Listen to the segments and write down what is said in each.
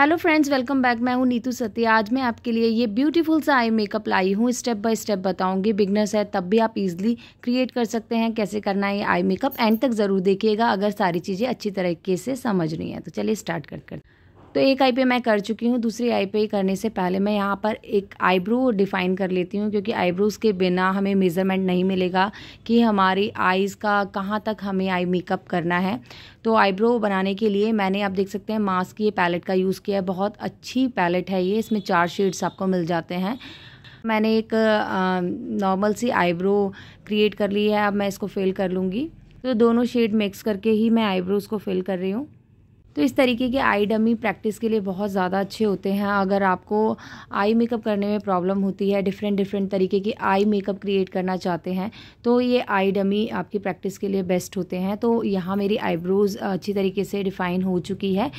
hello friends welcome back मैं हूं नीतू सत्या आज मैं आपके लिए ये ब्यूटीफुल सा आई मेकअप लाई हूं स्टेप बाय स्टेप बताऊंगी बिगनर्स है तब भी आप इजीली क्रिएट कर सकते हैं कैसे करना है ये आई मेकअप एंड तक ज़रूर देखिएगा अगर सारी चीज़ें अच्छी तरीके से समझ रही हैं तो चलिए स्टार्ट कर कर तो एक आई पे मैं कर चुकी हूँ दूसरी आई पे करने से पहले मैं यहाँ पर एक आईब्रो डिफ़ाइन कर लेती हूँ क्योंकि आईब्रोज़ के बिना हमें मेज़रमेंट नहीं मिलेगा कि हमारी आईज़ का कहाँ तक हमें आई मेकअप करना है तो आईब्रो बनाने के लिए मैंने आप देख सकते हैं मास्क की ये पैलेट का यूज़ किया है बहुत अच्छी पैलेट है ये इसमें चार शेड्स आपको मिल जाते हैं मैंने एक नॉर्मल सी आईब्रो क्रिएट कर ली है अब मैं इसको फिल कर लूँगी तो दोनों शेड मिक्स करके ही मैं आईब्रोज़ को फिल कर रही हूँ तो इस तरीके के आई डमी प्रैक्टिस के लिए बहुत ज़्यादा अच्छे होते हैं अगर आपको आई मेकअप करने में प्रॉब्लम होती है डिफरेंट डिफरेंट तरीके की आई मेकअप क्रिएट करना चाहते हैं तो ये आई डमी आपकी प्रैक्टिस के लिए बेस्ट होते हैं तो यहाँ मेरी आईब्रोज़ अच्छी तरीके से डिफ़ाइन हो चुकी है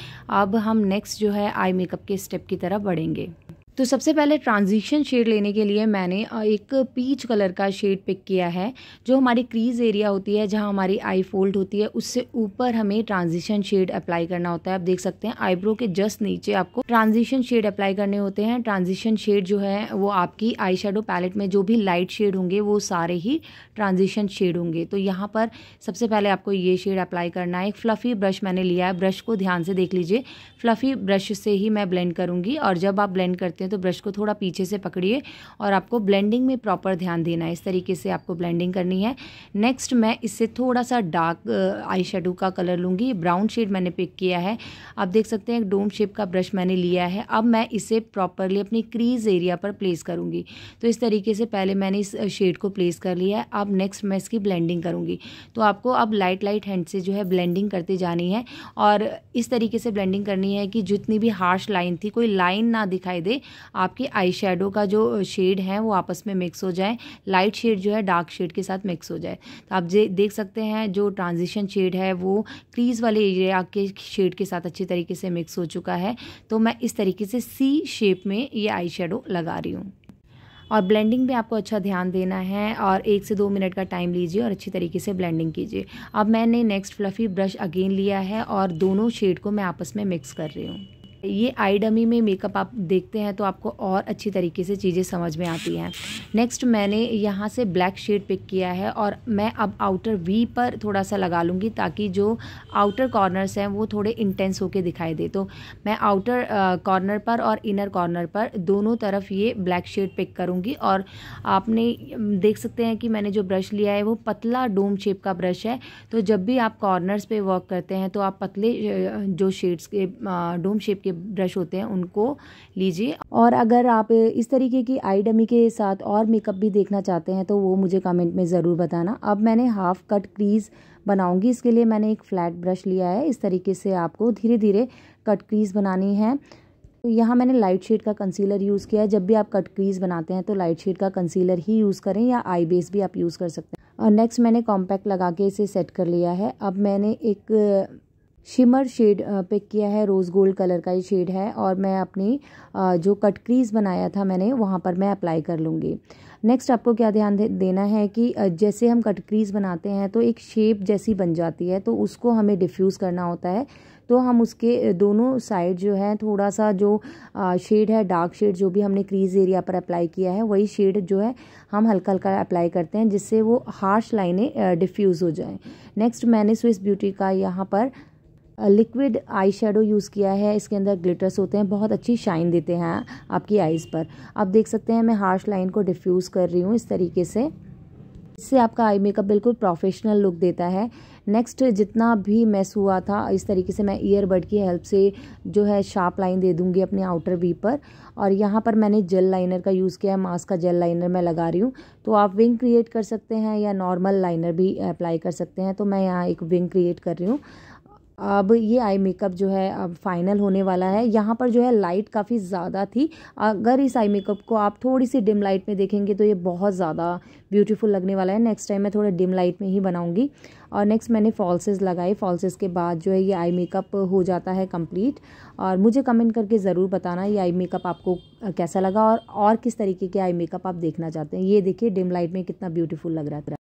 अब हम नेक्स्ट जो है आई मेकअप के स्टेप की तरफ बढ़ेंगे तो सबसे पहले ट्रांजिशन शेड लेने के लिए मैंने एक पीच कलर का शेड पिक किया है जो हमारी क्रीज एरिया होती है जहाँ हमारी आई फोल्ड होती है उससे ऊपर हमें ट्रांजिशन शेड अप्लाई करना होता है आप देख सकते हैं आईब्रो के जस्ट नीचे आपको ट्रांजिशन शेड अप्लाई करने होते हैं ट्रांजिशन शेड जो है वो आपकी आई शेडो पैलेट में जो भी लाइट शेड होंगे वो सारे ही ट्रांजिशन शेड होंगे तो यहाँ पर सबसे पहले आपको ये शेड अप्लाई करना है एक फ्लफ़ी ब्रश मैंने लिया है ब्रश को ध्यान से देख लीजिए फ्लफ़ी ब्रश से ही मैं ब्लेंड करूँगी और जब आप ब्लेंड करते सकते हैं तो ब्रश को थोड़ा पीछे से पकड़िए और आपको ब्लेंडिंग में प्रॉपर ध्यान देना है इस तरीके से आपको ब्लेंडिंग करनी है नेक्स्ट मैं इससे थोड़ा सा डार्क आई शेडो का कलर लूँगी ब्राउन शेड मैंने पिक किया है आप देख सकते हैं डोम शेप का ब्रश मैंने लिया है अब मैं इसे प्रॉपरली अपनी क्रीज एरिया पर प्लेस करूँगी तो इस तरीके से पहले मैंने इस शेड uh, को प्लेस कर लिया है अब नेक्स्ट मैं इसकी ब्लेंडिंग करूँगी तो आपको अब लाइट लाइट हैंड से जो है ब्लेंडिंग करते जानी है और इस तरीके से ब्लेंडिंग करनी है कि जितनी भी हार्श लाइन थी कोई लाइन ना दिखाई दे आपके आई शेडो का जो शेड है वो आपस में मिक्स हो जाए लाइट शेड जो है डार्क शेड के साथ मिक्स हो जाए तो आप देख सकते हैं जो ट्रांजिशन शेड है वो क्रीज़ वाले एरिया के शेड के साथ अच्छे तरीके से मिक्स हो चुका है तो मैं इस तरीके से सी शेप में ये आई शेडो लगा रही हूँ और ब्लेंडिंग में आपको अच्छा ध्यान देना है और एक से दो मिनट का टाइम लीजिए और अच्छी तरीके से ब्लेंडिंग कीजिए अब मैंने नेक्स्ट फ्लफ़ी ब्रश अगेन लिया है और दोनों शेड को मैं आपस में मिक्स कर रही हूँ ये आई डमी में मेकअप आप देखते हैं तो आपको और अच्छी तरीके से चीज़ें समझ में आती हैं नेक्स्ट मैंने यहाँ से ब्लैक शेड पिक किया है और मैं अब आउटर वी पर थोड़ा सा लगा लूँगी ताकि जो आउटर कॉर्नर्स हैं वो थोड़े इंटेंस होके दिखाई दे तो मैं आउटर कॉर्नर पर और इनर कॉर्नर पर दोनों तरफ ये ब्लैक शेड पिक करूँगी और आपने देख सकते हैं कि मैंने जो ब्रश लिया है वो पतला डोम शेप का ब्रश है तो जब भी आप कॉर्नर्स पर वर्क करते हैं तो आप पतले जो शेड्स के डोम शेप के के ब्रश होते हैं उनको लीजिए और अगर आप इस तरीके की आई डमी के साथ और मेकअप भी देखना चाहते हैं तो वो मुझे कमेंट में ज़रूर बताना अब मैंने हाफ़ कट क्रीज़ बनाऊंगी इसके लिए मैंने एक फ्लैट ब्रश लिया है इस तरीके से आपको धीरे धीरे कट क्रीज़ बनानी है तो यहाँ मैंने लाइट शेड का कंसीलर यूज़ किया है जब भी आप कट क्रीज़ बनाते हैं तो लाइट शेड का कंसीलर ही यूज़ करें या आई बेस भी आप यूज़ कर सकते हैं और नेक्स्ट मैंने कॉम्पैक्ट लगा के इसे सेट कर लिया है अब मैंने एक शिमर शेड पिक किया है रोज़ गोल्ड कलर का ये शेड है और मैं अपनी uh, जो कट क्रीज बनाया था मैंने वहाँ पर मैं अप्लाई कर लूँगी नेक्स्ट आपको क्या ध्यान दे, देना है कि uh, जैसे हम कट क्रीज बनाते हैं तो एक शेप जैसी बन जाती है तो उसको हमें डिफ्यूज़ करना होता है तो हम उसके uh, दोनों साइड जो है थोड़ा सा जो शेड है डार्क शेड जो भी हमने क्रीज एरिया पर अप्लाई किया है वही शेड जो है हम हल्का हल्का अप्लाई करते हैं जिससे वो हार्श लाइनें डिफ्यूज़ हो जाएं नेक्स्ट मैंने स्विस ब्यूटी का यहाँ पर लिक्विड आई शेडो यूज़ किया है इसके अंदर ग्लिटर्स होते हैं बहुत अच्छी शाइन देते हैं आपकी आइज़ पर आप देख सकते हैं मैं हार्श लाइन को डिफ्यूज़ कर रही हूँ इस तरीके से इससे आपका आई मेकअप बिल्कुल प्रोफेशनल लुक देता है नेक्स्ट जितना भी मैस हुआ था इस तरीके से मैं ईयरबड की हेल्प से जो है शार्प लाइन दे दूंगी अपने आउटर वी पर और यहाँ पर मैंने जेल लाइनर का यूज़ किया है मास्क का जेल लाइनर मैं लगा रही हूँ तो आप विंग क्रिएट कर सकते हैं या नॉर्मल लाइनर भी अप्लाई कर सकते हैं तो मैं यहाँ एक विंग क्रिएट कर रही हूँ अब ये आई मेकअप जो है अब फाइनल होने वाला है यहाँ पर जो है लाइट काफ़ी ज़्यादा थी अगर इस आई मेकअप को आप थोड़ी सी डिम लाइट में देखेंगे तो ये बहुत ज़्यादा ब्यूटीफुल लगने वाला है नेक्स्ट टाइम मैं थोड़े डिम लाइट में ही बनाऊँगी और नेक्स्ट मैंने फॉल्सेस लगाए फॉल्सेस के बाद जो है ये आई मेकअप हो जाता है कम्प्लीट और मुझे कमेंट करके ज़रूर बताना ये आई मेकअप आपको कैसा लगा और और किस तरीके के आई मेकअप आप देखना चाहते हैं ये देखिए डिम लाइट में कितना ब्यूटीफुल लग रहा था